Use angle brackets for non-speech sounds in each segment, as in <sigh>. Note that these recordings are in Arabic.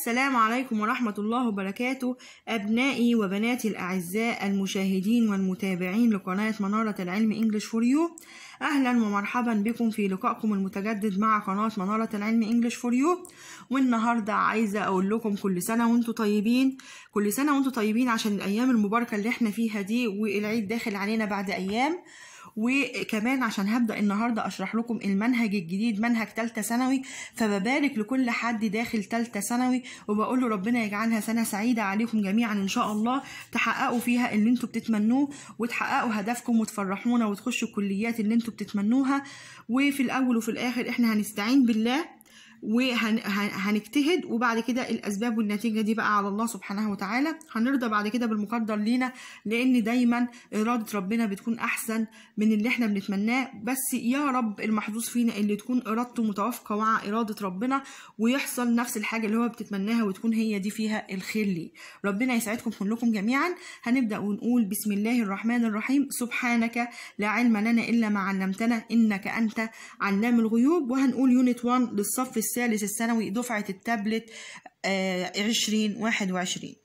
السلام عليكم ورحمة الله وبركاته أبنائي وبناتي الأعزاء المشاهدين والمتابعين لقناة منارة العلم إنجلش فور يو أهلا ومرحبا بكم في لقائكم المتجدد مع قناة منارة العلم إنجلش فور يو والنهاردة عايزة أقول لكم كل سنة وانتم طيبين كل سنة وانتم طيبين عشان الأيام المباركة اللي احنا فيها دي والعيد داخل علينا بعد أيام وكمان عشان هبدا النهارده اشرح لكم المنهج الجديد منهج ثالثه ثانوي فببارك لكل حد داخل ثالثه ثانوي وبقول له ربنا يجعلها سنه سعيده عليكم جميعا ان شاء الله تحققوا فيها اللي انتم بتتمنوه وتحققوا هدفكم وتفرحونا وتخشوا الكليات اللي انتم بتتمنوها وفي الاول وفي الاخر احنا هنستعين بالله وهنجتهد وبعد كده الاسباب والنتيجه دي بقى على الله سبحانه وتعالى هنرضى بعد كده بالمقدر لينا لان دايما اراده ربنا بتكون احسن من اللي احنا بنتمناه بس يا رب المحظوظ فينا اللي تكون ارادته متوافقه مع اراده ربنا ويحصل نفس الحاجه اللي هو بتتمناها وتكون هي دي فيها الخير ليه ربنا يسعدكم كلكم جميعا هنبدا ونقول بسم الله الرحمن الرحيم سبحانك لا علم لنا الا ما علمتنا انك انت علام الغيوب وهنقول يونت 1 للصف الثالث الثانوي دفعة التابلت آه، عشرين واحد وعشرين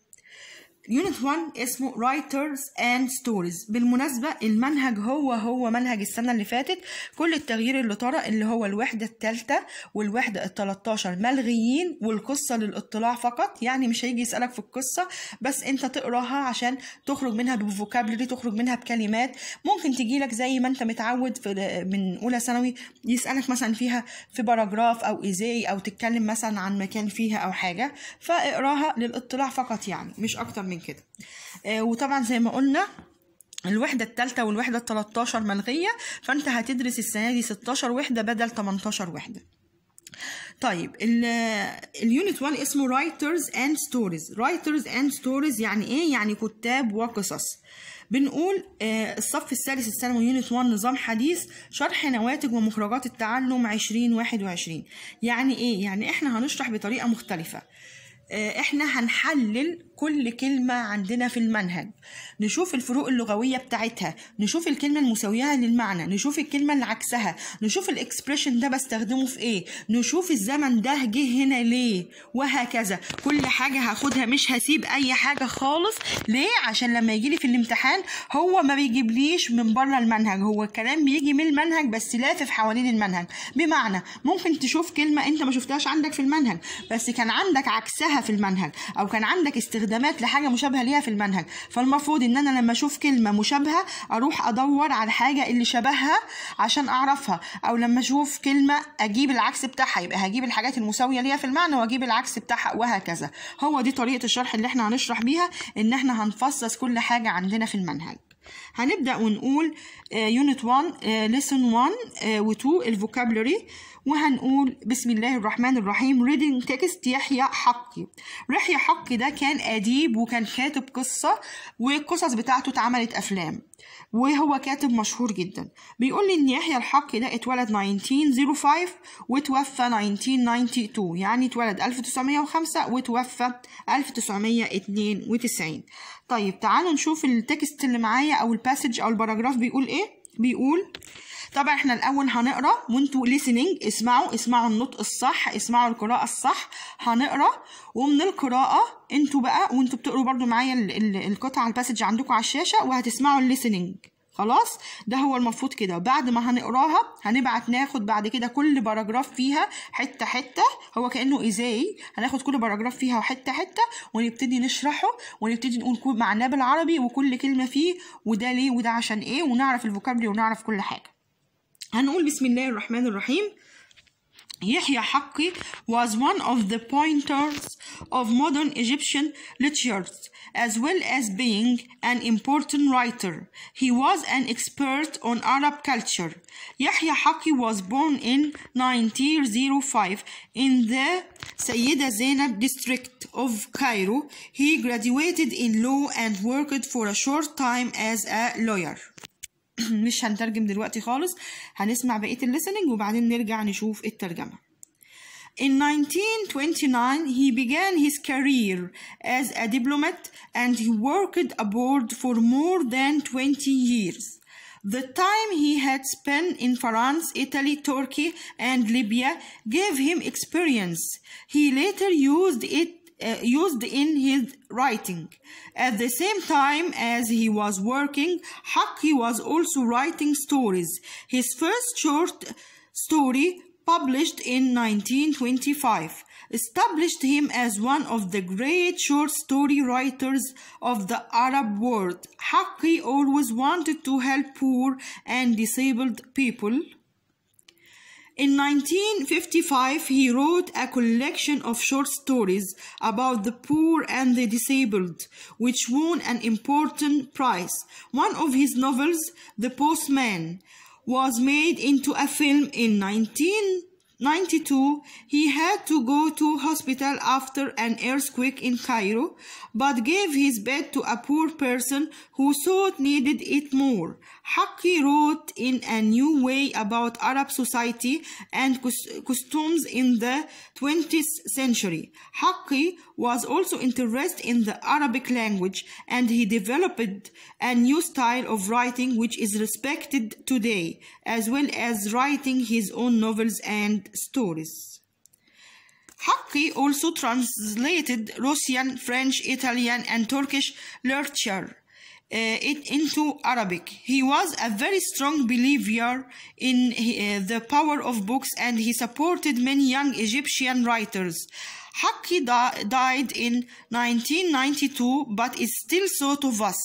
يونت 1 اسمه رايترز اند ستوريز بالمناسبه المنهج هو هو منهج السنه اللي فاتت كل التغيير اللي طرأ اللي هو الوحده الثالثه والوحده ال 13 ملغيين والقصه للاطلاع فقط يعني مش هيجي يسالك في القصه بس انت تقراها عشان تخرج منها بفوكابلري تخرج منها بكلمات ممكن تجي لك زي ما انت متعود في من اولى ثانوي يسالك مثلا فيها في باراجراف او ازاي او تتكلم مثلا عن مكان فيها او حاجه فاقراها للاطلاع فقط يعني مش اكتر من من كده آه وطبعا زي ما قلنا الوحدة الثالثة والوحدة التلاتاشر ملغية فانت هتدرس السنة دي ستاشر وحدة بدل تمنتاشر وحدة طيب اليونت 1 اسمه رايترز اند ستوريز رايترز اند ستوريز يعني ايه يعني كتاب وقصص بنقول آه، الصف الثالث الثانوي يونت 1 نظام حديث شرح نواتج ومخرجات التعلم 2021 يعني ايه يعني احنا هنشرح بطريقه مختلفه آه، احنا هنحلل كل كلمة عندنا في المنهج نشوف الفروق اللغوية بتاعتها نشوف الكلمة المساوية للمعنى نشوف الكلمة اللي عكسها نشوف الاكسبريشن ده بستخدمه في ايه نشوف الزمن ده جه هنا ليه وهكذا كل حاجة هاخدها مش هسيب اي حاجة خالص ليه عشان لما يجيلي في الامتحان هو ما بيجيبليش من بره المنهج هو الكلام بيجي من المنهج بس لافف حوالين المنهج بمعنى ممكن تشوف كلمة انت ما شفتهاش عندك في المنهج بس كان عندك عكسها في المنهج او كان عندك استخدام استخدامات لحاجه مشابهه ليها في المنهج فالمفروض ان انا لما اشوف كلمه مشابهه اروح ادور على الحاجه اللي شبهها عشان اعرفها او لما اشوف كلمه اجيب العكس بتاعها يبقى هجيب الحاجات المساويه ليها في المعنى واجيب العكس بتاعها وهكذا هو دي طريقه الشرح اللي احنا هنشرح بيها ان احنا هنفصص كل حاجه عندنا في المنهج هنبدا ونقول يونت 1 ليسون 1 و2 الفوكابلري وهنقول بسم الله الرحمن الرحيم reading text يحيى حقي يحيى حقي ده كان أديب وكان كاتب قصة والقصص بتاعته اتعملت أفلام وهو كاتب مشهور جدا بيقول لي إن يحيى الحقي ده اتولد 1905 وتوفى 1992 يعني اتولد 1905 وتوفى 1992 طيب تعالوا نشوف التكست اللي معايا أو الباسج أو الباراجراف بيقول إيه بيقول طبعا احنا الاول هنقرا وانتوا listening اسمعوا اسمعوا النطق الصح اسمعوا القراءه الصح هنقرا ومن القراءه انتوا بقى وانتوا بتقروا برضو معايا القطعه الباسج عندكم على الشاشه وهتسمعوا الليسينينج خلاص ده هو المفروض كده بعد ما هنقراها هنبعت ناخد بعد كده كل باراجراف فيها حته حته هو كانه ازاي هناخد كل باراجراف فيها حته حته ونبتدي نشرحه ونبتدي نقول معناه بالعربي وكل كلمه فيه وده ليه وده عشان ايه ونعرف الفوكابري ونعرف كل حاجه هنقول بسم الله الرحمن الرحيم يحيى حقي was one of the pointers of modern Egyptian literature as well as being an important writer. He was an expert on Arab culture. Yahya Haki was born in 1905 in the Sayyida Zainab district of Cairo. He graduated in law and worked for a short time as a lawyer. <clears throat> مش هنترجم دلوقتي خالص هنسمع بقية الليسننج وبعدين نرجع نشوف الترجمة In 1929, he began his career as a diplomat and he worked abroad for more than 20 years. The time he had spent in France, Italy, Turkey, and Libya gave him experience. He later used it uh, used in his writing. At the same time as he was working, Haki was also writing stories. His first short story, published in 1925, established him as one of the great short story writers of the Arab world. Haki always wanted to help poor and disabled people. In 1955, he wrote a collection of short stories about the poor and the disabled, which won an important prize. One of his novels, The Postman, was made into a film in 1992. He had to go to hospital after an earthquake in Cairo, but gave his bed to a poor person who thought needed it more. Haki wrote in a new way about Arab society and customs in the 20th century. Haki was also interested in the Arabic language and he developed a new style of writing which is respected today, as well as writing his own novels and stories. Haki also translated Russian, French, Italian, and Turkish literature uh, it into Arabic. He was a very strong believer in uh, the power of books and he supported many young Egyptian writers. Haki died in 1992 but is still thought of as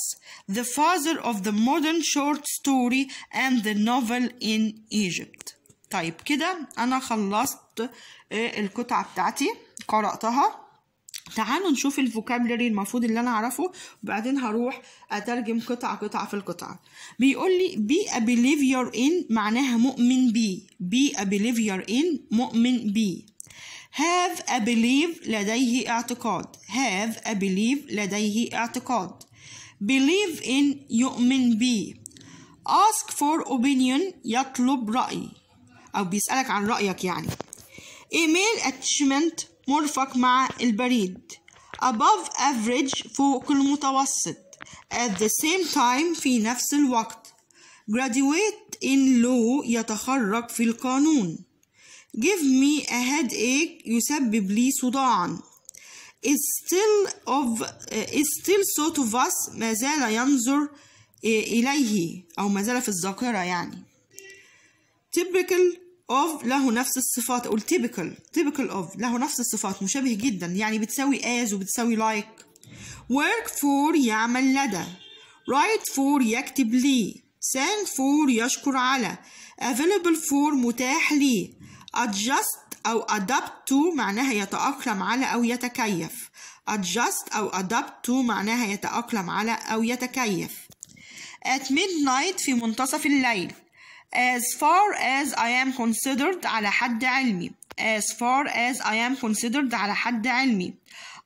the father of the modern short story and the novel in Egypt. طيب كده أنا خلصت uh, القطعة بتاعتي قرأتها تعالوا نشوف الفوكابلري المفروض اللي انا اعرفه وبعدين هروح اترجم قطعه قطعه في القطعه بيقول لي بي a believer in معناها مؤمن بي بي a believer in مؤمن بي have a belief لديه اعتقاد have a belief لديه اعتقاد believe in يؤمن بي ask for opinion يطلب رأي أو بيسألك عن رأيك يعني email اتشمنت مرفق مع البريد above average فوق المتوسط at the same time في نفس الوقت graduate in law يتخرج في القانون give me a headache يسبب لي صداعا is still of uh, is still sort of us ما زال ينظر إليه أو ما زال في الذاكرة يعني typical of له نفس الصفات أقول typical typical of له نفس الصفات مشابه جدا يعني بتساوي as وبتساوي like work for يعمل لدى write for يكتب لي send for يشكر على available for متاح لي adjust أو adapt to معناها يتأقلم على أو يتكيف adjust أو adapt to معناها يتأقلم على أو يتكيف at midnight في منتصف الليل as far as I am considered على حد علمي as far as I am considered على حد علمي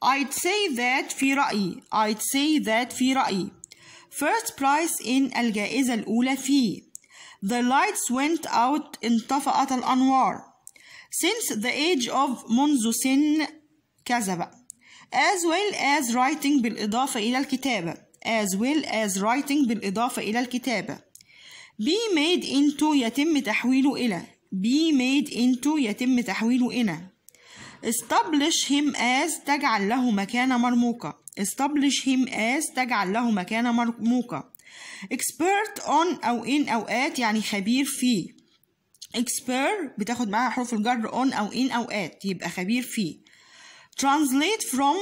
I'd say that في رأيي I'd say that في رأيي First prize in الجائزة الأولى في The lights went out انطفأت الأنوار Since the age of منذ سن كذا as well as writing بالإضافة إلى الكتابة as well as writing بالإضافة إلى الكتابة be made into يتم تحويله إلى be made into يتم تحويله إلى establish him as تجعل له مكانة مرموقة establish him as تجعل له مكانة مرموقة expert on أو in أوقات يعني خبير في expert بتاخد معاها حروف الجر on أو in أوقات يبقى خبير في translate from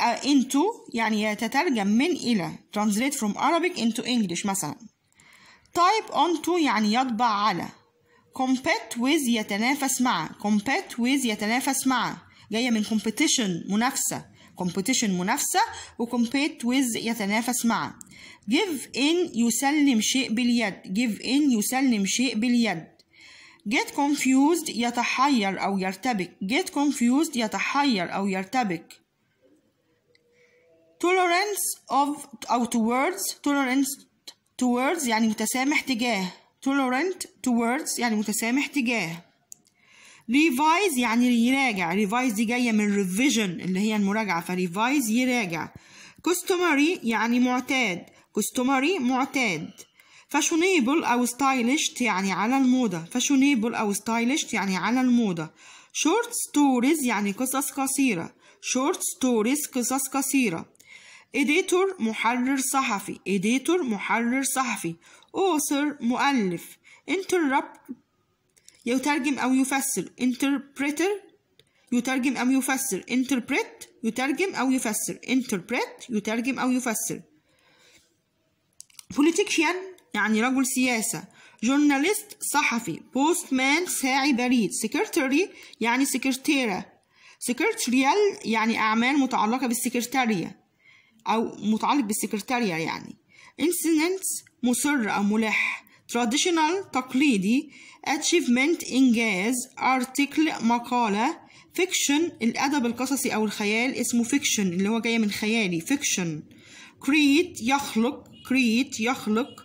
آه، into يعني يتترجم من إلى translate from Arabic into English مثلا type onto يعني يطبع على compete with يتنافس مع compete with يتنافس مع جاية من competition منافسة competition منافسة و compete with يتنافس مع give in يسلم شيء باليد give in يسلم شيء باليد get confused يتحير أو يرتبك get confused يتحير أو يرتبك tolerance of أو towards tolerance towards يعني متسامح تجاه tolerant towards يعني متسامح تجاه revise يعني يراجع revise دي جاية من revision اللي هي المراجعة revise يراجع customary يعني معتاد customary معتاد fashionable أو stylish يعني على الموضة fashionable أو stylish يعني على الموضة short stories يعني قصص قصيرة short stories قصص قصيرة إديتور محرر صحفي إديتور محرر صحفي أوثر مؤلف interrupt يترجم أو يفسر interpreter يترجم أو يفسر interpret يترجم أو يفسر interpret يترجم أو يفسر politician يعني رجل سياسة journalist صحفي بوستمان ساعي بريد secretary يعني سكرتيرة secretarial يعني أعمال متعلقة بالسكرتارية أو متعلق بالسكرتاريا يعني incidents مسر أو ملح traditional تقليدي achievement إنجاز article مقالة fiction الأدب القصصي أو الخيال اسمه fiction اللي هو جاي من خيالي fiction create يخلق create يخلق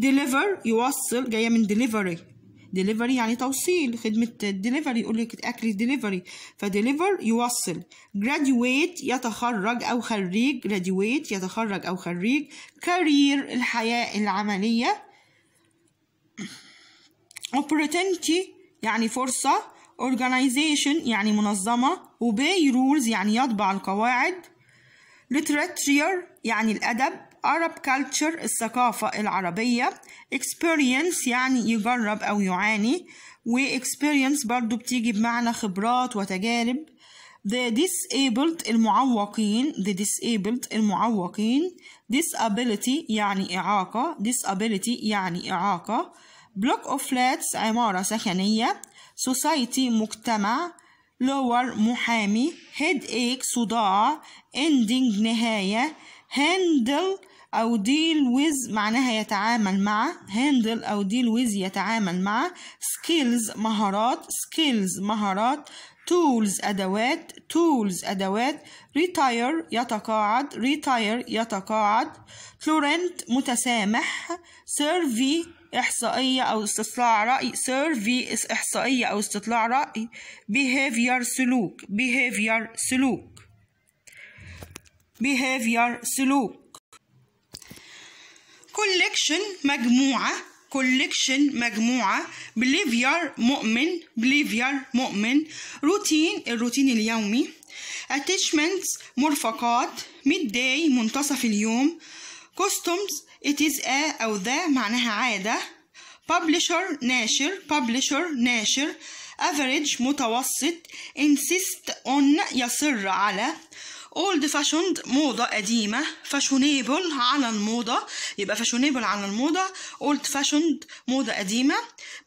deliver يوصل جاية من delivery ديليفري يعني توصيل خدمة ديليفري يقول لك اكل ديليفري فديليفر يوصل graduate يتخرج أو خريج graduate يتخرج أو خريج career الحياة العملية opportunity يعني فرصة organization يعني منظمة وباي rules يعني يطبع القواعد literature يعني الأدب Arab culture الثقافة العربية experience يعني يجرب أو يعاني و experience برضو بتيجي بمعنى خبرات وتجارب the disabled المعوقين the disabled المعوقين disability يعني إعاقة disability يعني إعاقة block of flats عمارة سكنية society مجتمع lower محامي headache صداع ending نهاية handle أو deal with معناها يتعامل مع handle أو deal with يتعامل مع skills مهارات skills مهارات tools أدوات tools أدوات retire يتقاعد retire يتقاعد current متسامح survey إحصائية أو استطلاع رأي survey إحصائية أو استطلاع رأي behavior سلوك behavior سلوك behavior سلوك كولكشن مجموعة كولكشن مجموعة بليفير مؤمن بليفير مؤمن روتين الروتين اليومي اتشمنت مرفقات ميد داي منتصف اليوم كوستومز it is a أو ذا معناها عادة publisher ناشر publisher ناشر average متوسط insist on يصر على اولد فاشوند موضة قديمة فاشونيبل على الموضة يبقى فاشونيبل على الموضة اولد فاشوند موضة قديمة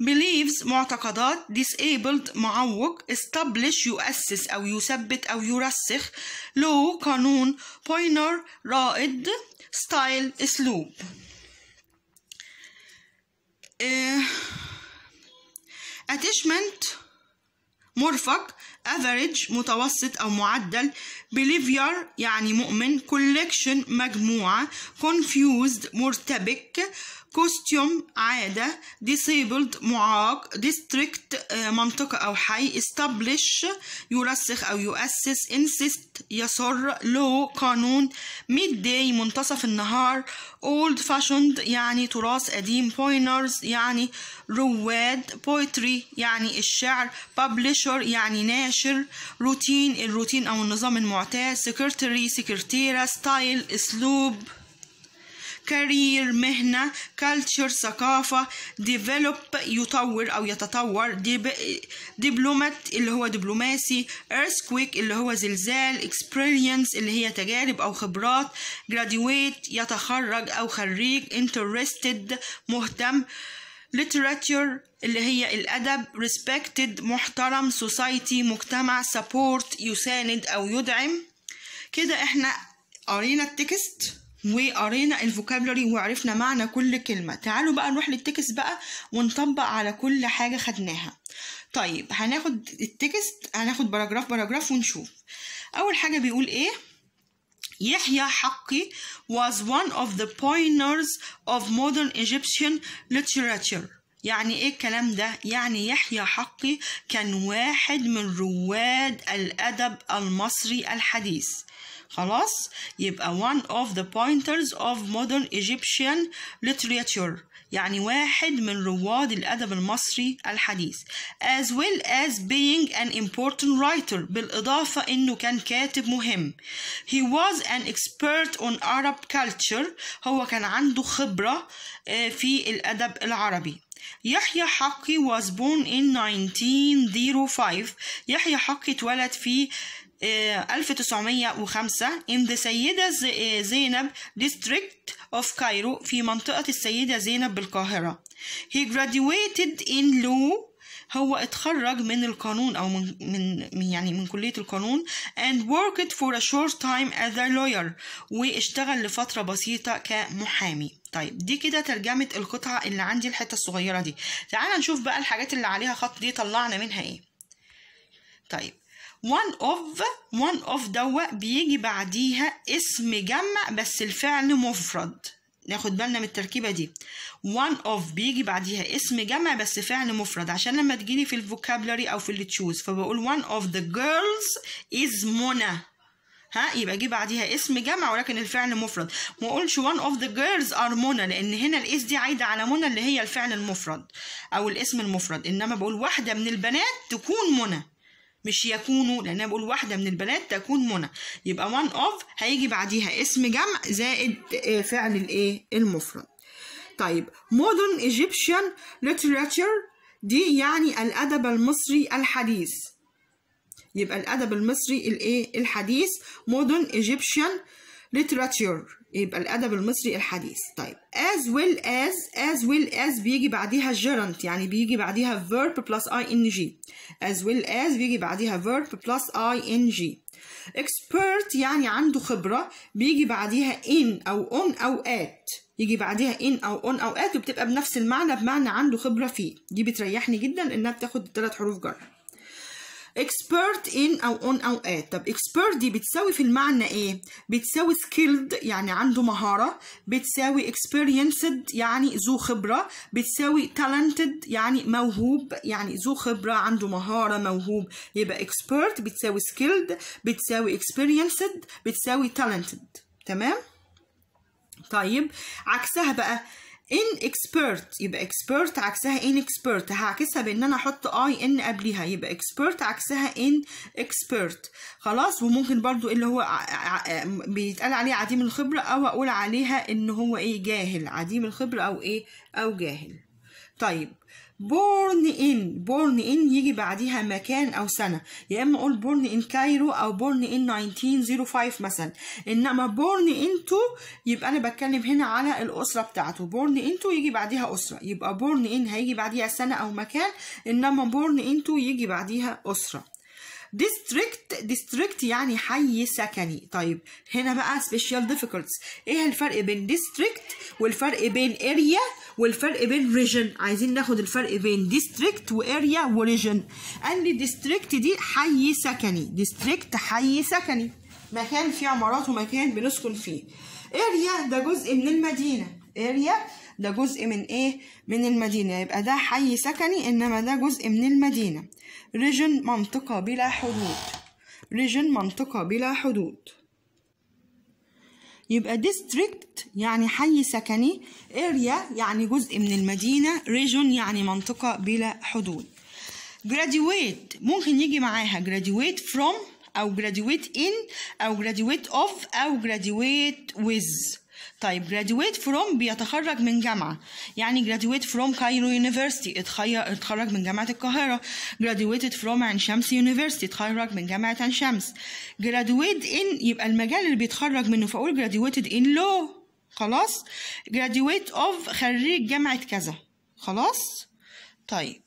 believes معتقدات disabled معوق establish يؤسس او يثبت او يرسخ لو قانون pointer رائد style اسلوب اتشمنت آه، مرفق average متوسط أو معدل believer يعني مؤمن collection مجموعة confused مرتبك كوستيوم عادة disabled معاق district آه، منطقة أو حي establish يرسخ أو يؤسس insist يصر law قانون midday منتصف النهار old fashioned يعني تراث قديم pointers يعني رواد poetry يعني الشعر publisher يعني ناشر روتين الروتين أو النظام المعتاد secretary سكرتيرة style أسلوب كارير مهنة كالتشر ثقافة ديفلوب يطور أو يتطور دبلومات اللي هو دبلوماسي earthquake اللي هو زلزال experience اللي هي تجارب أو خبرات graduate يتخرج أو خريج انترستد مهتم literature اللي هي الأدب respected محترم society مجتمع support يساند أو يدعم كده احنا قرينا التكست وقرينا الفوكابلري وعرفنا معنى كل كلمة تعالوا بقى نروح للتكست بقى ونطبق على كل حاجة خدناها طيب هناخد التكست هناخد باراجراف باراجراف ونشوف أول حاجة بيقول إيه يحيى حقي was one of the pioneers of modern Egyptian literature يعني ايه الكلام ده يعني يحيى حقي كان واحد من رواد الادب المصري الحديث خلاص يبقى one of the pointers of modern Egyptian literature يعني واحد من رواد الأدب المصري الحديث as well as being an important writer بالإضافة إنه كان كاتب مهم he was an expert on Arab culture هو كان عنده خبرة آه، في الأدب العربي يحيى حقي was born in 1905 يحيى حقي اتولد في 1905 آه، in the سيدة آه، زينب district of Cairo في منطقة السيدة زينب بالقاهرة. He graduated in law هو اتخرج من القانون أو من, من يعني من كلية القانون and worked for a short time as a lawyer واشتغل لفترة بسيطة كمحامي. طيب دي كده ترجمة القطعة اللي عندي الحتة الصغيرة دي. تعال نشوف بقى الحاجات اللي عليها خط دي طلعنا منها ايه. طيب one of one of دوت بيجي بعديها اسم جمع بس الفعل مفرد ناخد بالنا من التركيبه دي one of بيجي بعديها اسم جمع بس فعل مفرد عشان لما تجيلي في الفوكابلري او في اللي تشوز فبقول one of the girls is منى ها يبقى جه بعديها اسم جمع ولكن الفعل مفرد ما اقولش one of the girls are منى لان هنا الاس دي عايده على منى اللي هي الفعل المفرد او الاسم المفرد انما بقول واحده من البنات تكون منى مش يكونوا لان انا بقول واحده من البنات تكون منى يبقى وان اوف هيجي بعديها اسم جمع زائد آه، فعل الايه المفرد طيب مودرن ايجيبشن literature دي يعني الادب المصري الحديث يبقى الادب المصري الايه الحديث مودرن ايجيبشن literature يبقى الادب المصري الحديث طيب as well as as well as بيجي بعديها gerund يعني بيجي بعديها verb plus ing as well as بيجي بعديها verb plus ing expert يعني عنده خبرة بيجي بعديها in أو on أو at يجي بعديها in أو on أو at وبتبقى بنفس المعنى بمعنى عنده خبرة فيه دي بتريحني جدا إنها بتاخد ثلاث حروف جر expert in او on او at طب expert دي بتساوي في المعنى ايه بتساوي skilled يعني عنده مهارة بتساوي experienced يعني ذو خبرة بتساوي talented يعني موهوب يعني ذو خبرة عنده مهارة موهوب يبقى expert بتساوي skilled بتساوي experienced بتساوي talented تمام طيب عكسها بقى ان اكسبرت يبقى اكسبرت عكسها ان اكسبرت هعكسها بان انا احط اي ان قبليها يبقى اكسبرت عكسها ان اكسبرت خلاص وممكن برضو اللي هو بيتقال عليه عديم الخبره او اقول عليها ان هو ايه جاهل عديم الخبره او ايه او جاهل طيب بورن ان بورن ان يجي بعديها مكان او سنه يا اما اقول بورن ان كايرو او بورن ان 1905 مثلا انما بورن انتو يبقى انا بتكلم هنا على الاسره بتاعته بورن انتو يجي بعديها اسره يبقى بورن ان هيجي بعديها سنه او مكان انما بورن انتو يجي بعديها اسره district ديستريكت يعني حي سكني طيب هنا بقى special ديفيكولتس ايه الفرق بين district والفرق بين اريا والفرق بين region عايزين ناخد الفرق بين district واريا وريجن قال لي ديستريكت دي حي سكني district حي سكني مكان فيه عمارات ومكان بنسكن فيه اريا ده جزء من المدينه اريا ده جزء من ايه من المدينه يبقى ده حي سكني انما ده جزء من المدينه region منطقة بلا حدود region منطقة بلا حدود يبقى district يعني حي سكني area يعني جزء من المدينة region يعني منطقة بلا حدود graduate ممكن يجي معاها graduate from أو graduate in أو graduate of أو graduate with طيب graduate from بيتخرج من جامعة يعني graduate from كايرو University اتخرج من جامعة القاهرة graduated from عين شمس University اتخرج من جامعة عين شمس graduate in يبقى المجال اللي بيتخرج منه فأقول graduated in law خلاص graduate of خريج جامعة كذا خلاص طيب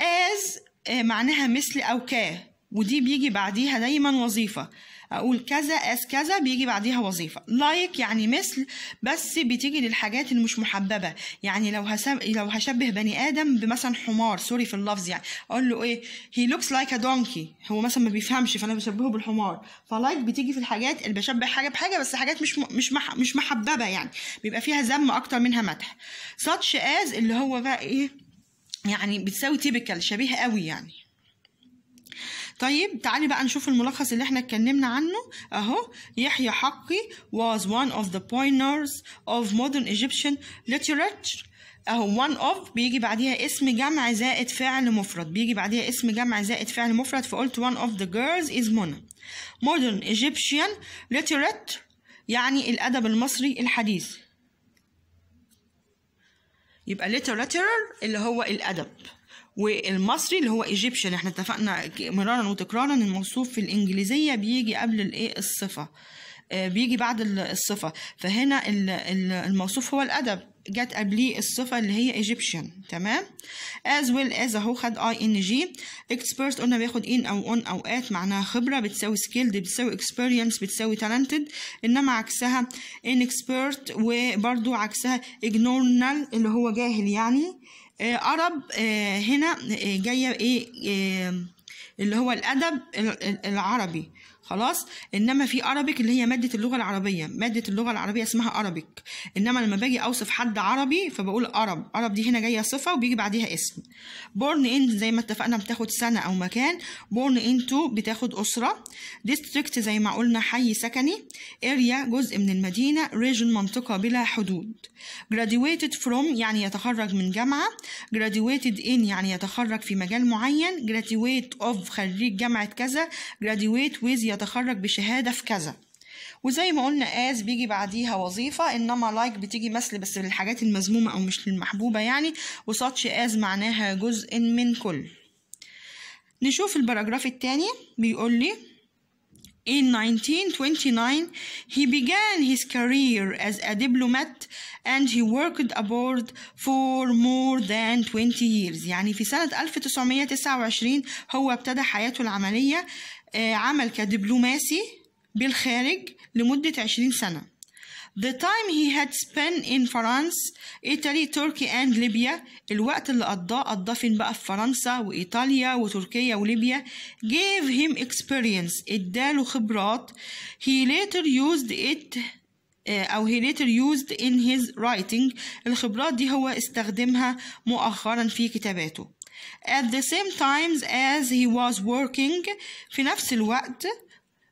as آه، معناها مثل أو كا ودي بيجي بعديها دايما وظيفة اقول كذا اس كذا بيجي بعديها وظيفه لايك like يعني مثل بس بتيجي للحاجات اللي مش محببه يعني لو هسم... لو هشبه بني ادم بمثلا حمار سوري في اللفظ يعني اقول له ايه هي لوكس لايك ا دونكي هو مثلا ما بيفهمش فانا بشبهه بالحمار فلايك بتيجي في الحاجات اللي بشبه حاجه بحاجه بس حاجات مش م... مش مح... مش محببه يعني بيبقى فيها ذم اكتر منها مدح ساتش از اللي هو بقى ايه يعني بتساوي تيبيكال شبيه قوي يعني طيب تعالي بقى نشوف الملخص اللي احنا اتكلمنا عنه اهو يحيى حقي was one of the pioneers of modern Egyptian literature اهو one of بيجي بعديها اسم جمع زائد فعل مفرد بيجي بعديها اسم جمع زائد فعل مفرد فقلت one of the girls is Mona modern Egyptian literature يعني الأدب المصري الحديث يبقى literature اللي هو الأدب والمصري اللي هو ايجيبشن احنا اتفقنا مرارا وتكرارا الموصوف في الانجليزيه بيجي قبل الايه الصفه آه، بيجي بعد الصفه فهنا الموصوف هو الادب جت قبليه الصفه اللي هي ايجيبشن تمام as well as اهو خد اي ان جي اكسبيرت قلنا بياخد ان او اون او ات معناها خبره بتساوي سكيلد بتساوي اكسبيرينس بتساوي تالنتد انما عكسها اكسبيرت وبرده عكسها اجنورنال اللي هو جاهل يعني عرب آه، آه، هنا آه، جاية إيه اللي هو الأدب العربي خلاص انما في عربيك اللي هي ماده اللغه العربيه ماده اللغه العربيه اسمها عربيك انما لما باجي اوصف حد عربي فبقول عرب عرب دي هنا جايه صفه وبيجي بعديها اسم بورن ان زي ما اتفقنا بتاخد سنه او مكان بورن انتو بتاخد اسره ديستريكت زي ما قلنا حي سكني اريا جزء من المدينه ريجن منطقه بلا حدود graduated from يعني يتخرج من جامعه graduated in يعني يتخرج في مجال معين graduate of خريج جامعه كذا graduate with يتخرج بشهاده في كذا وزي ما قلنا از بيجي بعديها وظيفه انما لايك like بتيجي مثل بس للحاجات المذمومه او مش المحبوبه يعني وساتش از معناها جزء من كل نشوف الباراجراف الثاني بيقول لي In 1929, he began his career as a diplomat and he worked abroad for more than 20 years. يعني في سنة 1929 هو ابتدى حياته العملية آه، عمل كدبلوماسي بالخارج لمدة عشرين سنة The time he had spent in France, Italy, Turkey and Libya الوقت اللي قضاه قضاه فين بقى في فرنسا وإيطاليا وتركيا وليبيا gave him experience اداله خبرات he later used it آه، أو he later used in his writing الخبرات دي هو استخدمها مؤخرا في كتاباته at the same times as he was working في نفس الوقت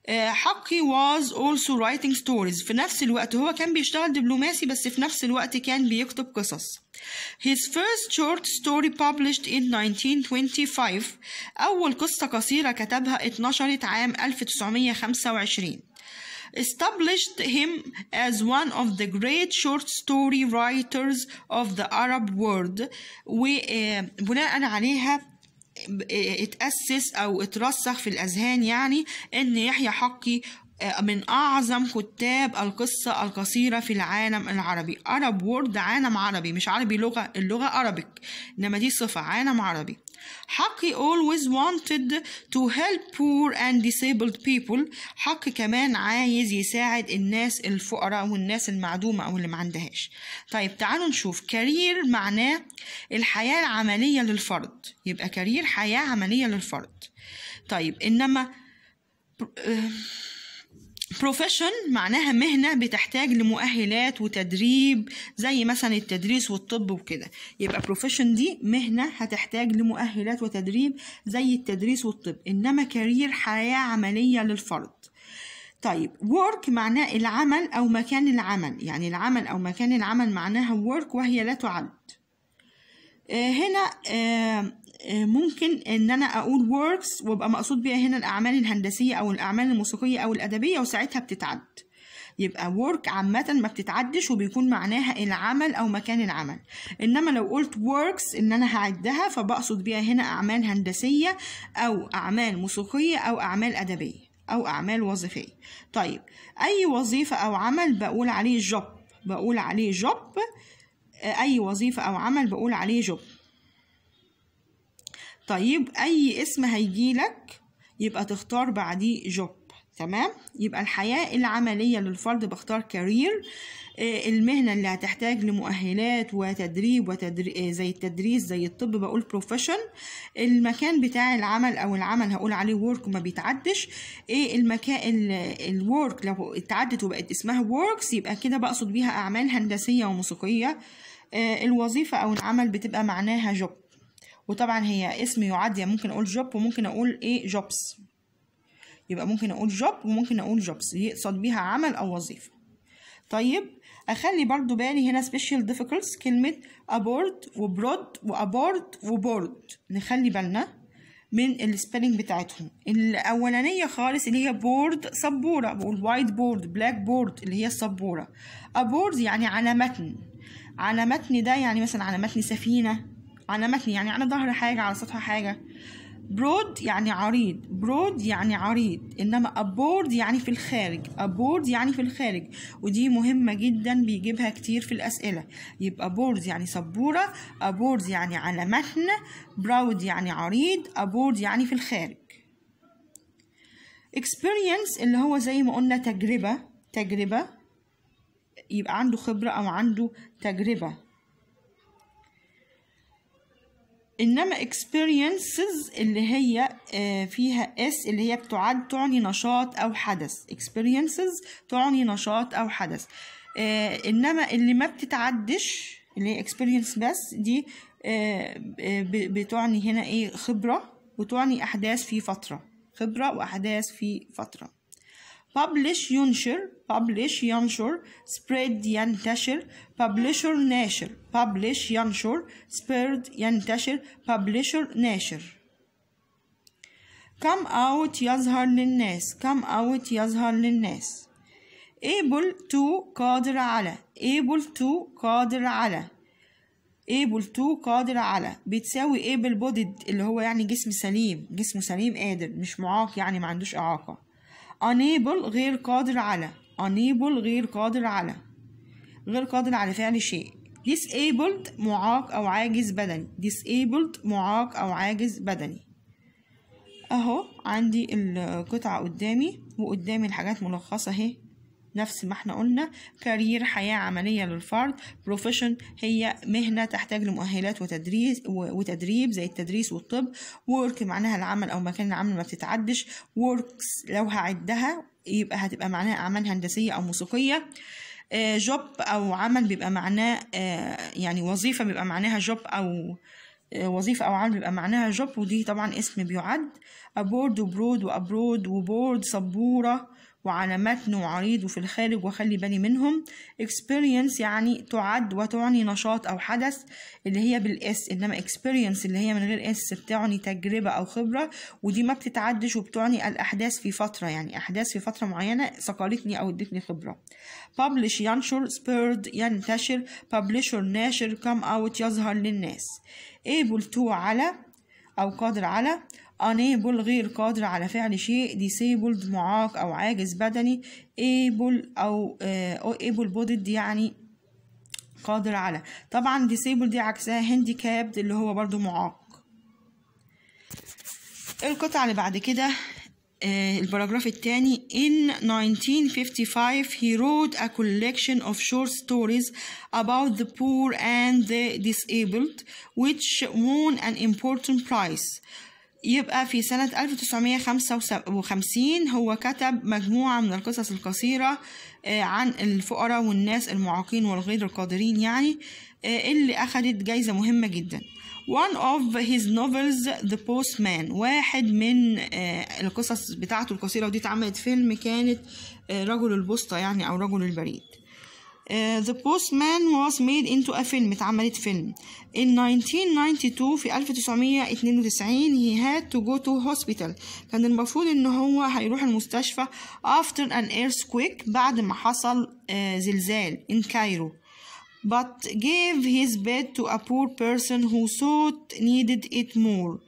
آه، حقي was also writing stories في نفس الوقت هو كان بيشتغل دبلوماسي بس في نفس الوقت كان بيكتب قصص His first short story published in 1925 أول قصة قصيرة كتبها اتنشرت عام 1925 established him as one of the great short story writers of the Arab world وبناء آه، عليها اتأسس آه، أو اترسخ في الأذهان يعني إن يحيى حقي آه، من أعظم كتاب القصة القصيرة في العالم العربي Arab world عالم عربي مش عربي لغة اللغة Arabic إنما دي صفة عالم عربي حقي always wanted to help poor and disabled people حقي كمان عايز يساعد الناس الفقراء والناس المعدومة أو اللي ما عندهاش طيب تعالوا نشوف كارير معناه الحياة العملية للفرد يبقى كارير حياة عملية للفرد طيب إنما آه، بروفيشن معناها مهنة بتحتاج لمؤهلات وتدريب زي مثلا التدريس والطب وكده يبقى بروفيشن دي مهنة هتحتاج لمؤهلات وتدريب زي التدريس والطب إنما كارير حياة عملية للفرد طيب work معناه العمل أو مكان العمل يعني العمل أو مكان العمل معناها work وهي لا تعد آه، هنا آه، آه، ممكن ان انا اقول works وابقى مقصود بيها هنا الاعمال الهندسيه او الاعمال الموسيقيه او الادبيه وساعتها بتتعد يبقى work عامة ما بتتعدش وبيكون معناها العمل أو مكان العمل إنما لو قلت works إن أنا هعدها فبقصد بيها هنا أعمال هندسية أو أعمال موسيقية أو أعمال أدبية أو أعمال وظيفية طيب أي وظيفة أو عمل بقول عليه job بقول عليه job آه، أي وظيفة أو عمل بقول عليه job طيب أي اسم هيجيلك يبقى تختار بعديه جوب تمام يبقى الحياة العملية للفرد بختار كارير آه، المهنة اللي هتحتاج لمؤهلات وتدريب وتدري... آه، زي التدريس زي الطب بقول بروفيشن المكان بتاع العمل او العمل هقول عليه ورك وما بيتعدش ايه المكان الورك لو اتعدت وبقت اسمها وركس يبقى كده بقصد بيها اعمال هندسية وموسيقية آه، الوظيفة او العمل بتبقى معناها جوب وطبعا هي اسم يعدي يعني ممكن اقول جوب وممكن اقول ايه جوبس يبقى ممكن اقول جوب وممكن اقول جوبس يقصد بيها عمل او وظيفه طيب اخلي برضو بالي هنا سبيشال difficulties كلمه ابورد وبرود وابورد وبورد نخلي بالنا من السبيلنج بتاعتهم الاولانيه خالص اللي هي بورد سبوره بقول وايت بورد بلاك بورد اللي هي السبوره ابورد يعني على متن على متن ده يعني مثلا على متن سفينه على متن يعني على ظهر حاجة على سطح حاجة برود يعني عريض برود يعني عريض انما ابورد يعني في الخارج ابورد يعني في الخارج ودي مهمة جدا بيجيبها كتير في الاسئلة يبقى بورد يعني سبورة ابورد يعني على متن براود يعني عريض ابورد يعني في الخارج experience اللي هو زي ما قلنا تجربة تجربة يبقى عنده خبرة او عنده تجربة إنما experiences اللي هي آه، فيها اس اللي هي بتعد تعني نشاط أو حدث experiences تعني نشاط أو حدث آه، إنما اللي ما بتتعدش اللي هي experience بس دي آه، بتعني هنا إيه خبرة وتعني أحداث في فترة خبرة وأحداث في فترة publish ينشر publish ينشر spread ينتشر publisher ناشر publish ينشر spread ينتشر publisher ناشر come out يظهر للناس come out يظهر للناس able to قادر على able to قادر على able to قادر على بتساوي able bodied اللي هو يعني جسم سليم جسمه سليم قادر مش معاق يعني ما عندوش اعاقه unable غير قادر على unable غير قادر على غير قادر على فعل شيء disabled معاق أو عاجز بدني disabled معاق أو عاجز بدني أهو عندي القطعة قدامي وقدامي الحاجات ملخصة أهي نفس ما احنا قلنا كارير حياة عملية للفرد بروفيشن هي مهنة تحتاج لمؤهلات وتدريس وتدريب زي التدريس والطب ورك معناها العمل أو مكان العمل ما بتتعدش وركس لو هعدها يبقى هتبقى معناها أعمال هندسية أو موسيقية جوب آه، أو عمل بيبقى معناه آه، يعني وظيفة بيبقى معناها جوب أو آه، وظيفة أو عمل بيبقى معناها جوب ودي طبعا اسم بيعد أبورد وبرود وأبرود وبورد سبورة وعلى متن وعريض وفي الخارج وخلي بالي منهم experience يعني تعد وتعني نشاط أو حدث اللي هي بالإس إنما experience اللي هي من غير إس بتعني تجربة أو خبرة ودي ما بتتعدش وبتعني الأحداث في فترة يعني أحداث في فترة معينة ثقلتني أو ادتني خبرة publish ينشر spurred ينتشر publisher ناشر come out يظهر للناس able to على أو قادر على unable غير قادر على فعل شيء disabled معاق أو عاجز بدني able أو أو able bodied يعني قادر على طبعا disabled دي عكسها handicapped اللي هو برضو معاق القطعة اللي بعد كده البراجراف الثاني in 1955 he wrote a collection of short stories about the poor and the disabled which won an important prize يبقى في سنة 1955 هو كتب مجموعة من القصص القصيرة آه، عن الفقراء والناس المعاقين والغير القادرين يعني آه، اللي أخدت جايزة مهمة جدا one of his novels The Postman واحد من آه، القصص بتاعته القصيرة ودي اتعملت فيلم كانت رجل البوسطة يعني أو رجل البريد Uh, the Postman was made into a film اتعملت فيلم in 1992 في 1992 he had to go to hospital كان المفروض ان هو هيروح المستشفى after an earthquake بعد ما حصل uh, زلزال in Cairo but gave his bed to a poor person who thought needed it more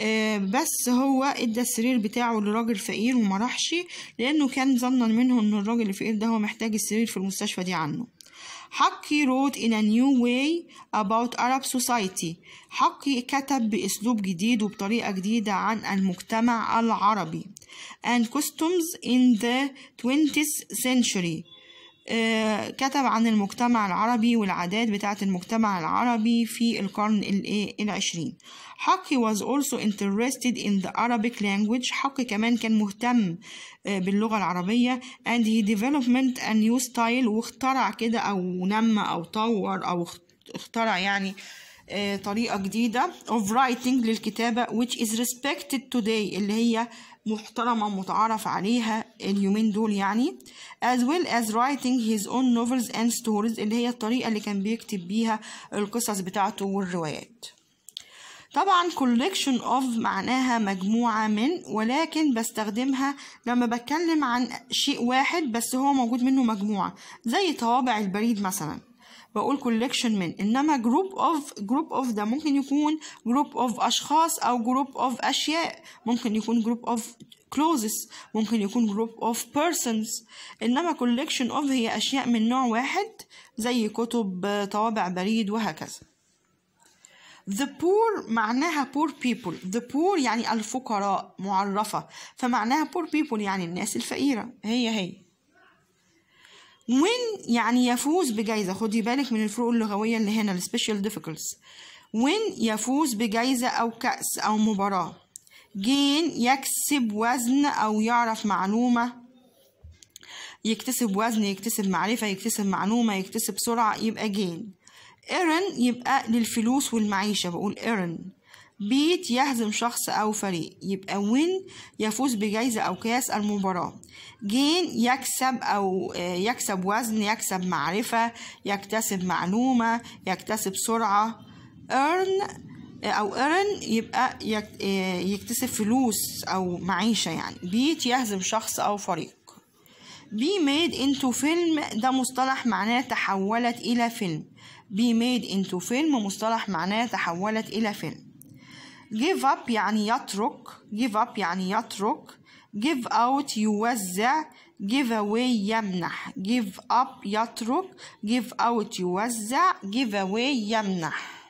آه، بس هو ادى السرير بتاعه لراجل فقير وما راحش لانه كان ظنا منه ان الراجل الفقير ده هو محتاج السرير في المستشفى دي عنه حقي روت in a new way about Arab society حقي كتب بأسلوب جديد وبطريقة جديدة عن المجتمع العربي and customs in the 20th century آه، كتب عن المجتمع العربي والعادات بتاعة المجتمع العربي في القرن العشرين إيه، حقي was also interested in the Arabic language حقي كمان كان مهتم آه, باللغة العربية and he developed a new style واخترع كده أو نمى أو طور أو اخترع يعني آه, طريقة جديدة of writing للكتابة which is respected today اللي هي محترمة متعارف عليها اليومين دول يعني as well as writing his own novels and stories اللي هي الطريقة اللي كان بيكتب بيها القصص بتاعته والروايات طبعا collection of معناها مجموعة من ولكن بستخدمها لما بتكلم عن شيء واحد بس هو موجود منه مجموعة زي طوابع البريد مثلا بقول collection من إنما group of group of ده ممكن يكون group of أشخاص أو group of أشياء ممكن يكون group of closes ممكن يكون group of persons إنما collection of هي أشياء من نوع واحد زي كتب طوابع بريد وهكذا the poor معناها poor people the poor يعني الفقراء معرفة فمعناها poor people يعني الناس الفقيرة هي هي when يعني يفوز بجايزة خدي بالك من الفروق اللغوية اللي هنا السبيشال difficulties when يفوز بجايزة أو كأس أو مباراة gain يكسب وزن أو يعرف معلومة يكتسب وزن يكتسب معرفة يكتسب معلومة يكتسب سرعة يبقى gain إيرن يبقى للفلوس والمعيشة بقول إيرن بيت يهزم شخص أو فريق يبقى وين يفوز بجايزة أو كاس المباراة جين يكسب أو آه، يكسب وزن يكسب معرفة يكتسب معلومة يكتسب سرعة إيرن آه، أو إيرن يبقى آه، يكتسب فلوس أو معيشة يعني بيت يهزم شخص أو فريق be made into فيلم ده مصطلح معناه تحولت إلى فيلم be made into film مصطلح معناه تحولت إلى فيلم give up يعني يترك give up يعني يترك give out يوزع give away يمنح give up يترك give out يوزع give away يمنح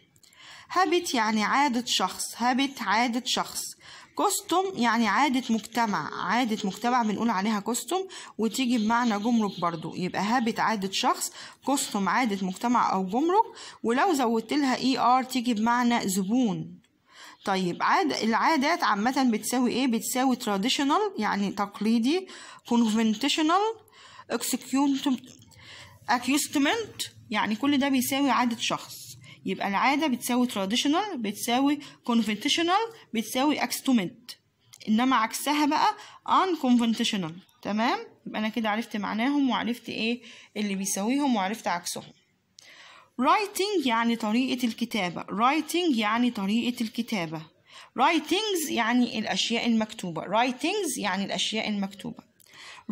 habit يعني عادة شخص habit عادة شخص كوستوم يعني عادة مجتمع عادة مجتمع بنقول عليها كوستوم وتيجي بمعنى جمرك برضو يبقى هابت عادة شخص كوستوم عادة مجتمع أو جمرك ولو زودت لها اي e ار تيجي بمعنى زبون طيب عاد العادات عامة بتساوي ايه بتساوي تراديشنال يعني تقليدي كونفنتشنال اكسكيوتمنت يعني كل ده بيساوي عادة شخص يبقى العادة بتساوي traditional بتساوي conventional بتساوي axiomat إنما عكسها بقى unconventional تمام يبقى أنا كده عرفت معناهم وعرفت إيه اللي بيساويهم وعرفت عكسهم writing يعني طريقة الكتابة writing يعني طريقة الكتابة writings يعني الأشياء المكتوبة writings يعني الأشياء المكتوبة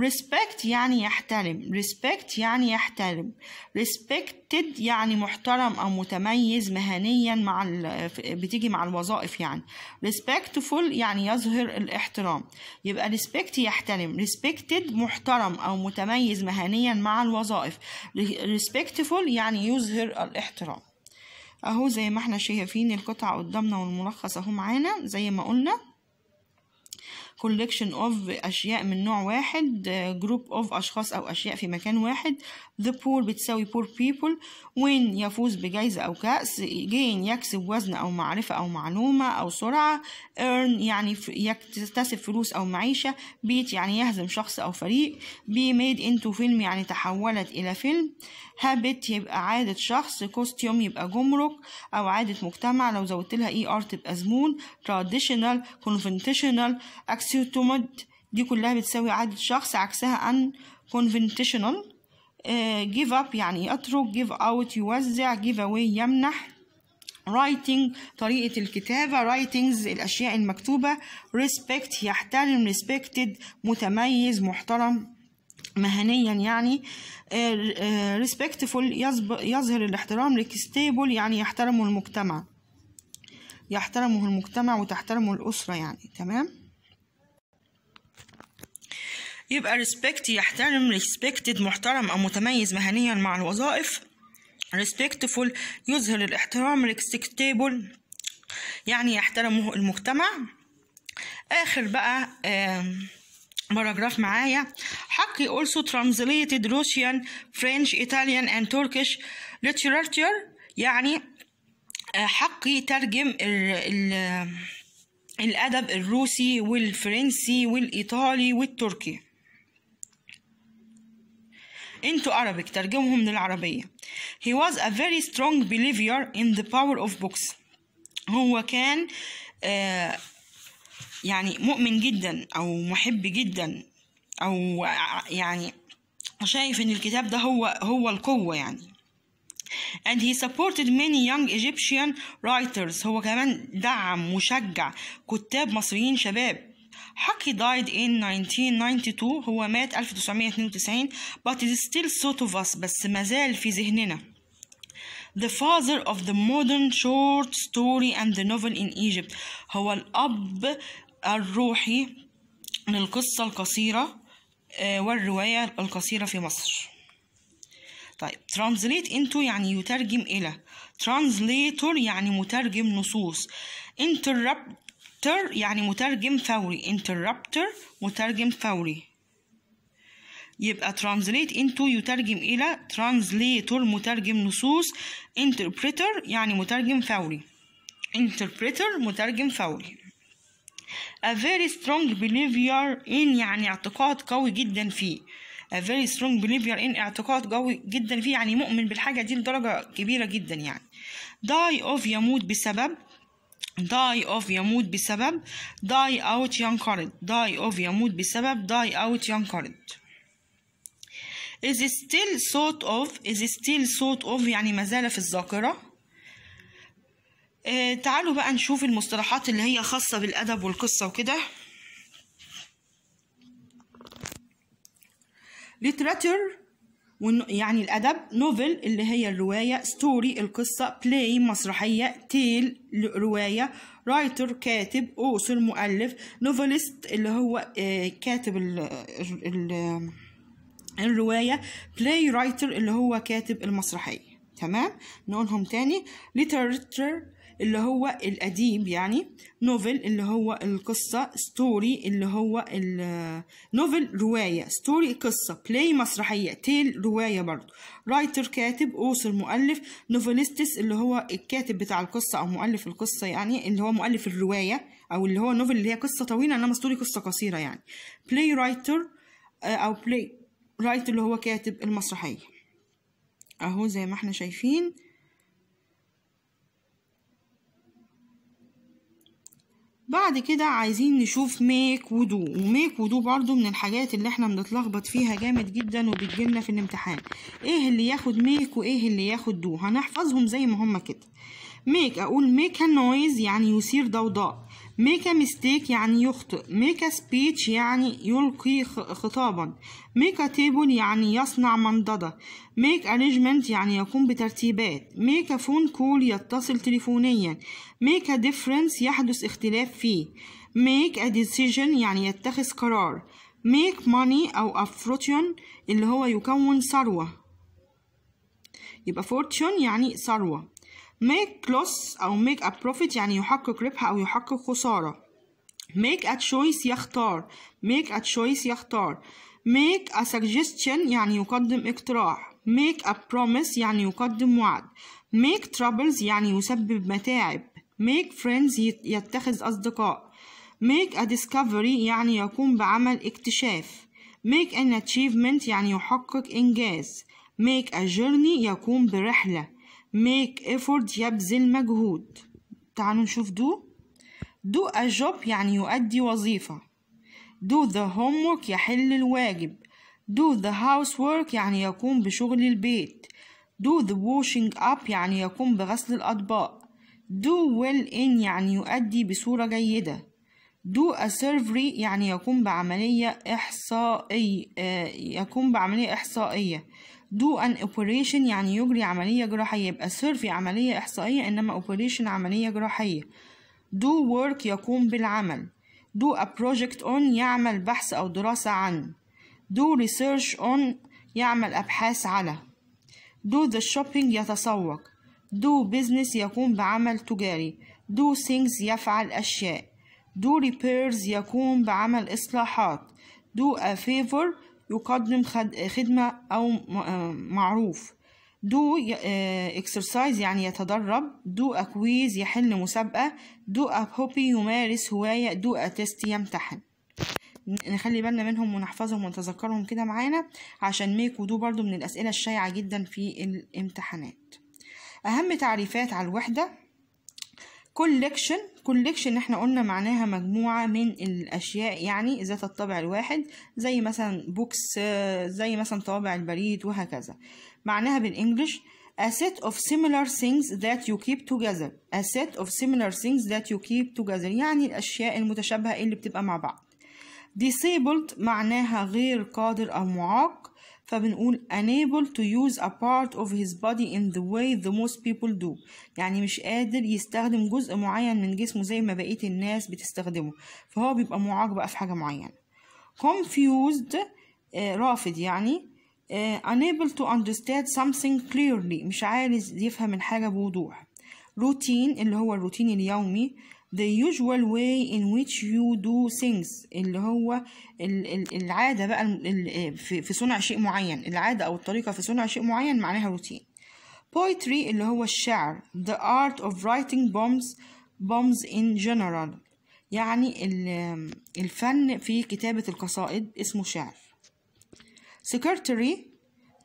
respect يعني يحترم respect يعني يحترم respected يعني محترم أو متميز مهنيا مع ال... بتيجي مع الوظائف يعني respectful يعني يظهر الاحترام يبقى respect يحترم respected محترم أو متميز مهنيا مع الوظائف respectful يعني يظهر الاحترام أهو زي ما احنا شايفين القطع قدامنا والملخص أهو معانا زي ما قلنا collection of أشياء من نوع واحد آه، group of أشخاص أو أشياء في مكان واحد the poor بتساوي poor people win يفوز بجايزة أو كأس gain يكسب وزن أو معرفة أو معلومة أو سرعة earn يعني يكتسب فلوس أو معيشة beat يعني يهزم شخص أو فريق be made into film يعني تحولت إلى فيلم هابت يبقى عادة شخص كوستيوم يبقى جمرك أو عادة مجتمع لو زودت لها اي e ار تبقى زمون تراديشنال كونفنتيشنال اكسيوتومد دي كلها بتساوي عادة شخص عكسها ان كونفنتيشنال جيف اب يعني اترك جيف اوت يوزع جيف اواي يمنح writing طريقة الكتابة writings الأشياء المكتوبة respect يحترم respected متميز محترم مهنيا يعني ريسبكتفول آه، آه، يظهر الاحترام ستيبل يعني يحترمه المجتمع يحترمه المجتمع وتحترمه الأسرة يعني تمام يبقى respect يحترم respected محترم أو متميز مهنيا مع الوظائف respectful يظهر الاحترام respectable يعني يحترمه المجتمع آخر بقى آه باراجراف معايا حقي also translated Russian, French, Italian and Turkish literature يعني حقي ترجم ال ال الأدب الروسي والفرنسي والإيطالي والتركي into Arabic ترجمهم للعربية he was a very strong believer in the power of books هو كان آه يعني مؤمن جدا او محب جدا او يعني شايف ان الكتاب ده هو هو القوه يعني and he supported many young Egyptian writers هو كمان دعم وشجع كتاب مصريين شباب حكي died in 1992 هو مات 1992 but it is still sort of us بس مازال في ذهننا The father of the modern short story and the novel in Egypt هو الأب الروحي للقصة القصيرة آه، والرواية القصيرة في مصر طيب translate into يعني يترجم إلى translator يعني مترجم نصوص interrupter يعني مترجم فوري interrupter مترجم فوري يبقى translate into يترجم إلى translator مترجم نصوص interpreter يعني مترجم فوري interpreter مترجم فوري a very strong believer in يعني اعتقاد قوي جدا فيه a very strong believer in اعتقاد قوي جدا فيه يعني مؤمن بالحاجة دي لدرجة كبيرة جدا يعني die of يموت بسبب die of يموت بسبب die out ينقرض die of يموت بسبب die out ينقرض is still sort of is still sort of يعني ما زال في الذاكرة آه، تعالوا بقى نشوف المصطلحات اللي هي خاصة بالأدب والقصة وكده literature يعني الأدب نوفل اللي هي الرواية ستوري القصة بلاي مسرحية تيل رواية رايتر كاتب أوسر مؤلف نوفلست اللي هو آه، كاتب ال الرواية بلاي رايتر اللي هو كاتب المسرحية تمام نقولهم تاني literature اللي هو الأديب يعني نوفل اللي هو القصة ستوري اللي هو نوفل رواية ستوري قصة بلاي مسرحية تيل رواية برضو رايتر كاتب أوثر مؤلف نوفلستس اللي هو الكاتب بتاع القصة أو مؤلف القصة يعني اللي هو مؤلف الرواية أو اللي هو نوفل اللي هي قصة طويلة إنما ستوري قصة قصيرة يعني بلاي آه، رايتر أو بلاي رايتر اللي هو كاتب المسرحية أهو زي ما احنا شايفين بعد كده عايزين نشوف ميك ودو وميك ودو برضو من الحاجات اللي احنا بنتلخبط فيها جامد جدا وبتجيلنا في الامتحان ايه اللي ياخد ميك وايه اللي ياخد دو هنحفظهم زي ما هما كده ميك اقول ميك نويز يعني يثير ضوضاء ميكا ميستيك يعني يخطئ ميكا سبيتش يعني يلقي خطابا ميكا تيبل يعني يصنع منضدة ميك arrangement يعني يقوم بترتيبات ميكا فون كول يتصل تليفونيا ميكا difference يحدث اختلاف فيه make a decision يعني يتخذ قرار make money أو a fortune اللي هو يكون ثروة يبقى fortune يعني ثروة make loss أو make a profit يعني يحقق ربح أو يحقق خسارة make a choice يختار make a choice يختار make a suggestion يعني يقدم اقتراح make a promise يعني يقدم وعد make troubles يعني يسبب متاعب make friends يتخذ أصدقاء make a discovery يعني يقوم بعمل اكتشاف make an achievement يعني يحقق إنجاز make a journey يقوم برحلة make effort يبذل مجهود تعالوا نشوف do do a job يعني يؤدي وظيفة do the homework يحل الواجب do the housework يعني يقوم بشغل البيت do the washing up يعني يقوم بغسل الأطباق do well in يعني يؤدي بصورة جيدة do a survey يعني يقوم بعملية إحصائية آه، يقوم بعملية إحصائية do an operation يعني يجري عملية جراحية يبقى survey عملية إحصائية إنما operation عملية جراحية do work يقوم بالعمل do a project on يعمل بحث أو دراسة عن do research on يعمل أبحاث على do the shopping يتسوق do business يقوم بعمل تجاري do things يفعل أشياء do repairs يقوم بعمل إصلاحات do a favor يقدم خدمة أو آه، معروف دو اكسرسايز آه، يعني يتدرب دو اكويز يحل مسابقة دو هوبي يمارس هواية دو اتست يمتحن نخلي بالنا منهم ونحفظهم ونتذكرهم كده معانا عشان ميك ودو برضو من الأسئلة الشائعة جدا في الامتحانات أهم تعريفات على الوحدة كولكشن كولكشن احنا قلنا معناها مجموعة من الأشياء يعني ذات الطابع الواحد زي مثلا بوكس زي مثلا طابع البريد وهكذا معناها بالإنجلش a set of similar things that you keep together a set of similar things that you keep together يعني الأشياء المتشابهة اللي بتبقى مع بعض disabled معناها غير قادر أو معاق فبنقول unable to use a part of his body in the way the most people do يعني مش قادر يستخدم جزء معين من جسمه زي ما بقية الناس بتستخدمه فهو بيبقى معاق بقى في حاجة معينة confused آه رافض يعني آه unable to understand something clearly مش عارف يفهم الحاجة بوضوح روتين اللي هو الروتين اليومي the usual way in which you do things اللي هو العادة بقى في صنع شيء معين العادة أو الطريقة في صنع شيء معين معناها روتين poetry اللي هو الشعر the art of writing poems poems in general يعني الفن في كتابة القصائد اسمه شعر secretary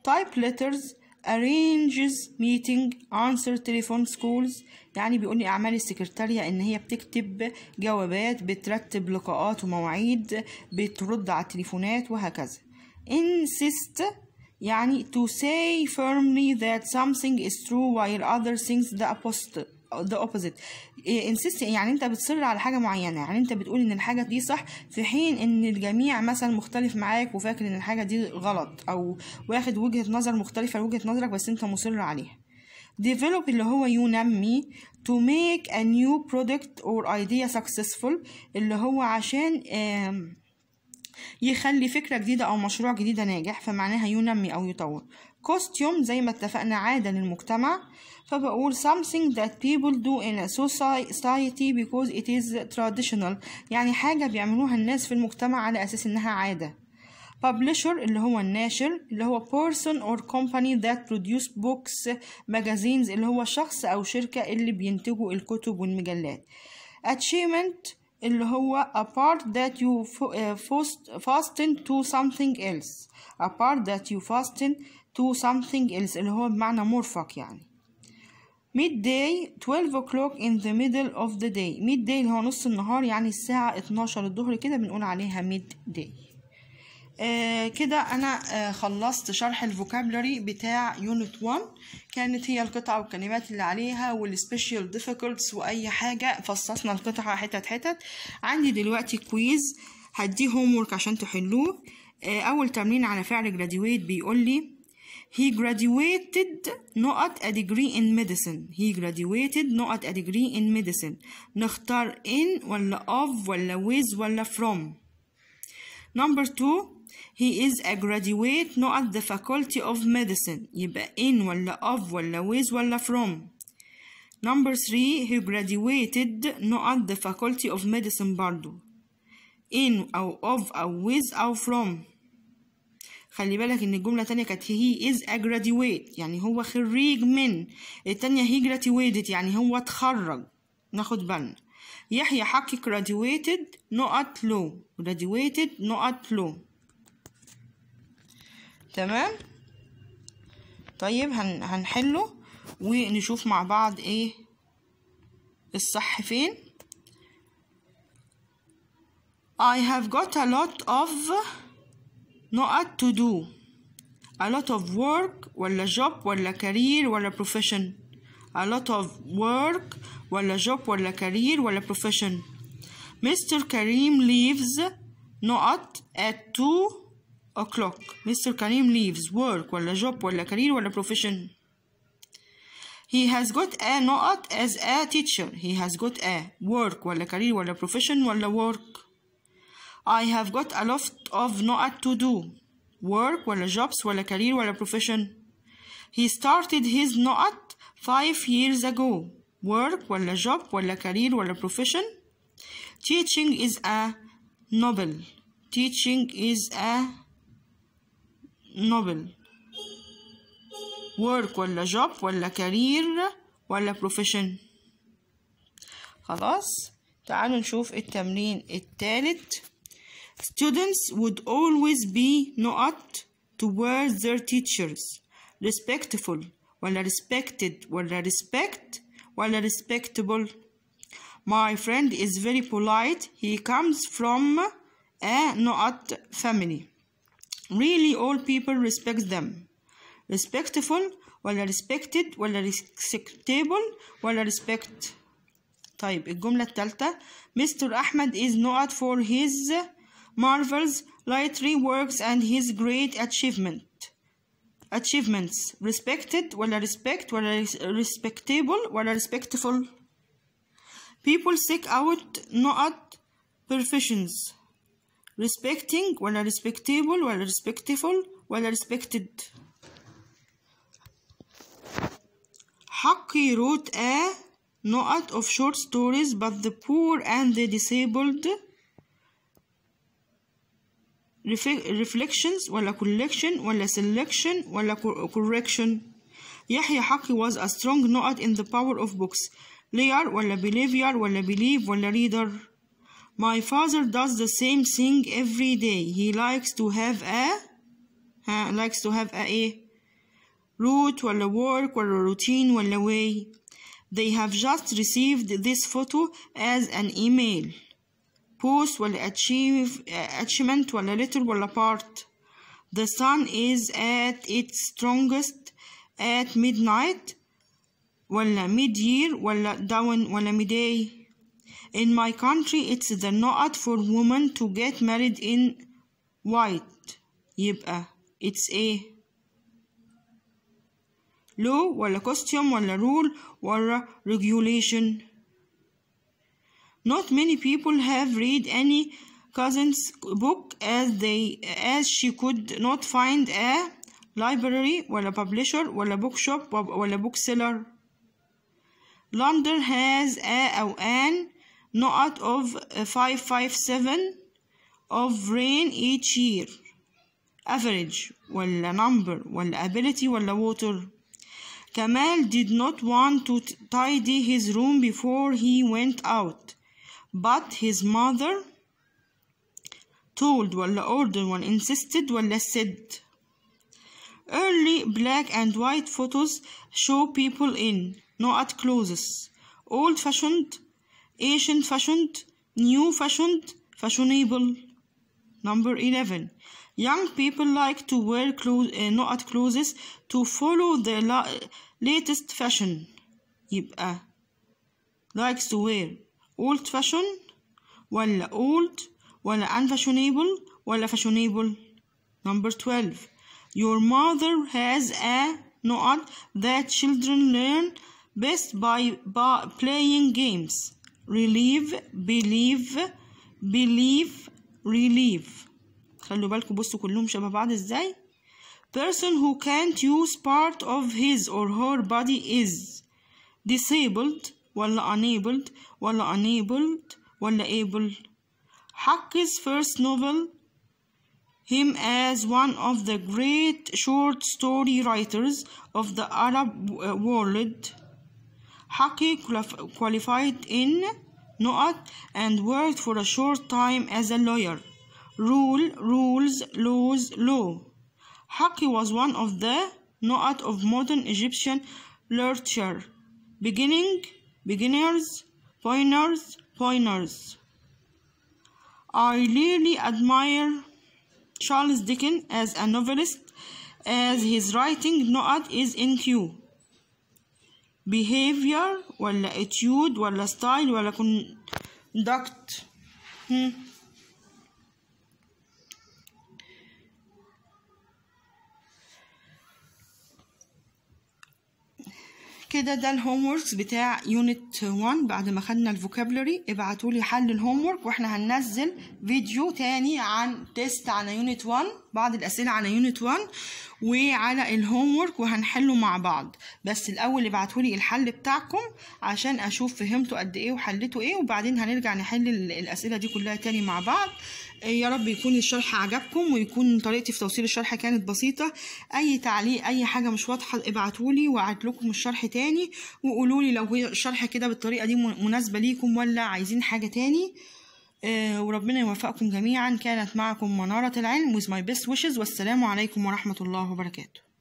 type letters arranges meeting answer telephone schools يعني بيقول لي اعمال السكرتاريه ان هي بتكتب جوابات بترتب لقاءات ومواعيد بترد على التليفونات وهكذا insist يعني to say firmly that something is true while other things the opposite ذا اوبوزيت انسيست يعني انت بتصر على حاجه معينه يعني انت بتقول ان الحاجه دي صح في حين ان الجميع مثلا مختلف معاك وفاكر ان الحاجه دي غلط او واخد وجهه نظر مختلفه لوجهه نظرك بس انت مصر عليها develop اللي هو ينمي to make a new product or idea successful اللي هو عشان يخلي فكرة جديدة أو مشروع جديدة ناجح فمعناها ينمي أو يطور كوستيوم زي ما اتفقنا عادة للمجتمع فبقول something that people do in a society because it is traditional يعني حاجة بيعملوها الناس في المجتمع على أساس إنها عادة publisher اللي هو الناشر اللي هو person or company that produce books magazines اللي هو الشخص أو شركة اللي بينتجوا الكتب والمجلات achievement اللي هو a part that you fasten to something else a part that you fasten to something else اللي هو بمعنى مرفق يعني ميد داي 12 o'clock in the middle of the day داي اللي هو نص النهار يعني الساعة 12 الظهر كده بنقول عليها ميد داي آه كده انا آه خلصت شرح الفوكابلري بتاع يونت 1 كانت هي القطعة والكلمات اللي عليها والسبيشال ديفيكولتس واي حاجه فصصنا القطعه حتت حتت عندي دلوقتي كويز هديه هوم عشان تحلوه آه اول تمرين على فعل جراديويت بيقول لي He graduated not a degree in medicine. He graduated not a degree in medicine. نختار in ولا of ولا with ولا from. Number two, he is a graduate not at the faculty of medicine. يبقى in ولا of ولا with ولا from. Number three, he graduated not at the faculty of medicine برضو. In أو of أو with أو from. خلي بالك ان الجمله تانية كانت هي از اجراديويت يعني هو خريج من التانية هي جراديويتد يعني هو اتخرج ناخد بالنا يحيى حقي جراديويتد نقط لو جراديويتد نقط لو تمام طيب هن هنحله ونشوف مع بعض ايه الصح فين I have got a lot of نقط to do a lot of work ولا job ولا career ولا profession a lot of work ولا job ولا career ولا profession Mr. Karim leaves not at 2 o'clock Mr. Karim leaves work ولا job ولا career ولا profession He has got a not as a teacher He has got a work ولا career ولا profession ولا work I have got a lot of not to do work ولا jobs ولا career ولا profession he started his not five years ago work ولا job ولا career ولا profession teaching is a novel teaching is a novel work ولا job ولا career ولا profession خلاص تعالوا نشوف التمرين الثالث Students would always be not towards their teachers, respectful, well respected, well respect, well respectable. My friend is very polite. He comes from a not family. Really, all people respect them. Respectful, well respected, well respectable, well respect. طيب الجملة الثالثة Mr. Ahmed is not for his marvels, literary works and his great achievement. achievements respected well respect well respectable well respectful people seek out not professions respecting well respectable well respectful well respected Haki wrote a not of short stories but the poor and the disabled reflections ولا collection ولا selection ولا correction يحيى حقي was a strong nut in the power of books layer ولا behavior ولا believe ولا reader my father does the same thing every day he likes to have a likes to have a route, route ولا work ولا routine ولا way they have just received this photo as an email post ولا achieve uh, achievement ولا little ولا part the sun is at its strongest at midnight ولا mid year ولا dawn ولا midday in my country it's the not for women to get married in white يبقى uh, it's a law ولا costume ولا rule ولا regulation not many people have read any cousin's book as they as she could not find a library a publisher a bookshop or a bookseller. London has a an not of 557 of rain each year average ولا number ولا ability ولا water Kamal did not want to tidy his room before he went out but his mother told ولا ordered ولا insisted ولا said early black and white photos show people in not clothes old fashioned Asian fashioned new fashioned fashionable number 11 young people like to wear clothes uh, not clothes to follow the la latest fashion يبقى uh, likes to wear old fashion ولا old ولا unfashionable ولا fashionable number 12 your mother has a نقط that children learn best by, by playing games relieve believe believe relieve خلوا بالكم بصوا كلهم شبه بعض ازاي person who can't use part of his or her body is disabled ولا unable. ولا enabled ولا able Haki's first novel him as one of the great short story writers of the Arab world. Haki qualified in Nu'at and worked for a short time as a lawyer. Rule, rules, laws, law. Haki was one of the Nu'at of modern Egyptian literature. Beginning, beginners, pointers, pointers. I really admire Charles Dickens as a novelist as his writing not is in Q. Behavior ولا attitude ولا style ولا conduct. Hmm. كده ده الهوم وركس بتاع يونت 1 بعد ما خدنا الفوكابلري ابعتوا لي حل الهوم وورك واحنا هننزل فيديو تاني عن تيست على يونت 1 بعض الاسئله على يونت 1 وعلى الهوم وورك وهنحله مع بعض بس الاول ابعتوا لي الحل بتاعكم عشان اشوف فهمتوا قد ايه وحليتوا ايه وبعدين هنرجع نحل الاسئله دي كلها تاني مع بعض إيه، يا رب يكون الشرح عجبكم ويكون طريقتي في توصيل الشرح كانت بسيطة أي تعليق أي حاجة مش واضحة ابعتولي لكم الشرح تاني وقولولي لو الشرح كده بالطريقة دي مناسبة ليكم ولا عايزين حاجة تاني إيه، وربنا يوفقكم جميعا كانت معكم منارة العلم with my best wishes والسلام عليكم ورحمة الله وبركاته